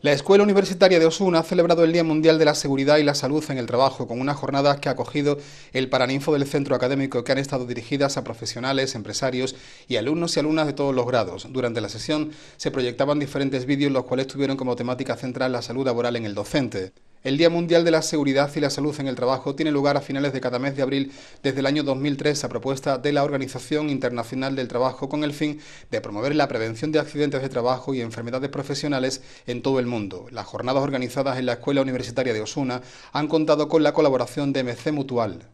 La Escuela Universitaria de Osuna ha celebrado el Día Mundial de la Seguridad y la Salud en el Trabajo, con una jornada que ha acogido el Paraninfo del Centro Académico, que han estado dirigidas a profesionales, empresarios y alumnos y alumnas de todos los grados. Durante la sesión se proyectaban diferentes vídeos, los cuales tuvieron como temática central la salud laboral en el docente. El Día Mundial de la Seguridad y la Salud en el Trabajo tiene lugar a finales de cada mes de abril desde el año 2003 a propuesta de la Organización Internacional del Trabajo con el fin de promover la prevención de accidentes de trabajo y enfermedades profesionales en todo el mundo. Las jornadas organizadas en la Escuela Universitaria de Osuna han contado con la colaboración de MC Mutual.